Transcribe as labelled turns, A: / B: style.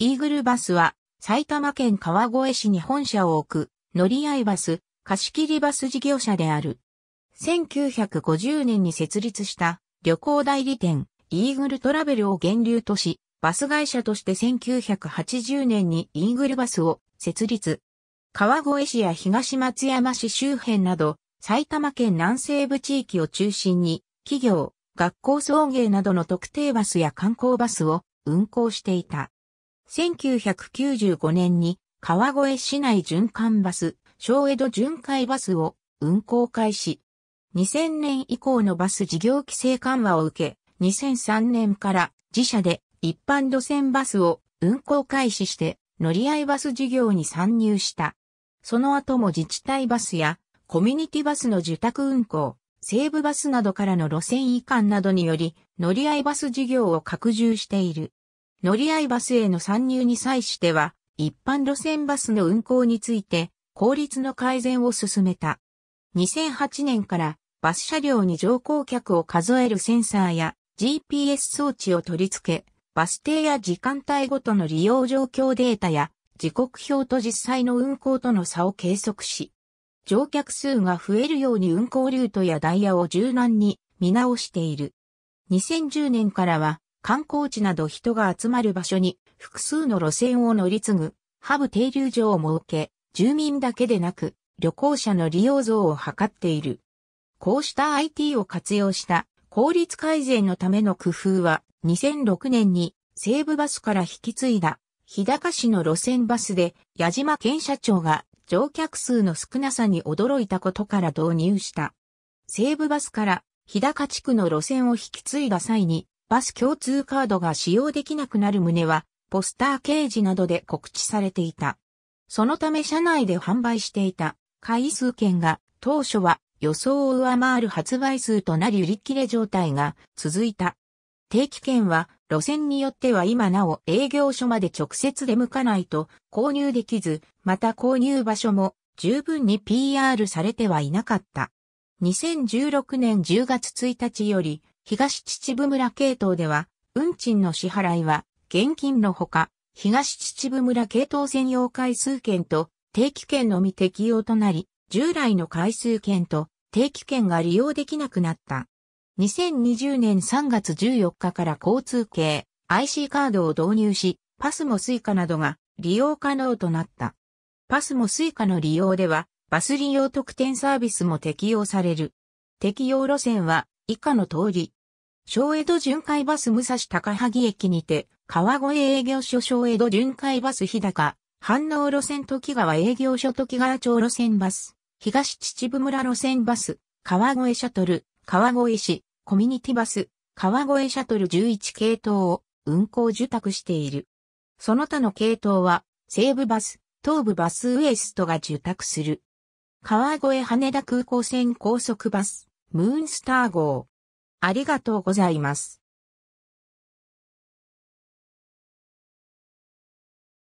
A: イーグルバスは、埼玉県川越市に本社を置く、乗り合いバス、貸切バス事業者である。1950年に設立した旅行代理店、イーグルトラベルを源流とし、バス会社として1980年にイーグルバスを設立。川越市や東松山市周辺など、埼玉県南西部地域を中心に、企業、学校送迎などの特定バスや観光バスを運行していた。1995年に川越市内循環バス、小江戸巡回バスを運行開始。2000年以降のバス事業規制緩和を受け、2003年から自社で一般路線バスを運行開始して乗り合いバス事業に参入した。その後も自治体バスやコミュニティバスの受託運行、西部バスなどからの路線移管などにより乗り合いバス事業を拡充している。乗り合いバスへの参入に際しては、一般路線バスの運行について、効率の改善を進めた。2008年からバス車両に乗降客を数えるセンサーや GPS 装置を取り付け、バス停や時間帯ごとの利用状況データや時刻表と実際の運行との差を計測し、乗客数が増えるように運行ルートやダイヤを柔軟に見直している。2010年からは観光地など人が集まる場所に複数の路線を乗り継ぐ、ハブ停留所を設け、住民だけでなく、旅行者の利用増を図っている。こうした IT を活用した効率改善のための工夫は、2006年に西武バスから引き継いだ日高市の路線バスで矢島県社長が乗客数の少なさに驚いたことから導入した。西武バスから日高地区の路線を引き継いだ際にバス共通カードが使用できなくなる旨は、ポスター掲示などで告知されていた。そのため社内で販売していた回数券が当初は予想を上回る発売数となり売り切れ状態が続いた。定期券は路線によっては今なお営業所まで直接出向かないと購入できず、また購入場所も十分に PR されてはいなかった。2016年10月1日より東秩父村系統では、運賃の支払いは、現金のほか、東秩父村系統専用回数券と定期券のみ適用となり、従来の回数券と定期券が利用できなくなった。2020年3月14日から交通系 IC カードを導入し、パスもスイカなどが利用可能となった。パスもスイカの利用では、バス利用特典サービスも適用される。適用路線は、以下の通り。小江戸巡回バス武蔵高萩駅にて、川越営業所小江戸巡回バス日高、反応路線時川営業所時川町路線バス、東秩父村路線バス、川越シャトル、川越市、コミュニティバス、川越シャトル11系統を運行受託している。その他の系統は、西部バス、東部バスウエストが受託する。川越羽田空港線高速バス、ムーンスター号。ありがとうございます。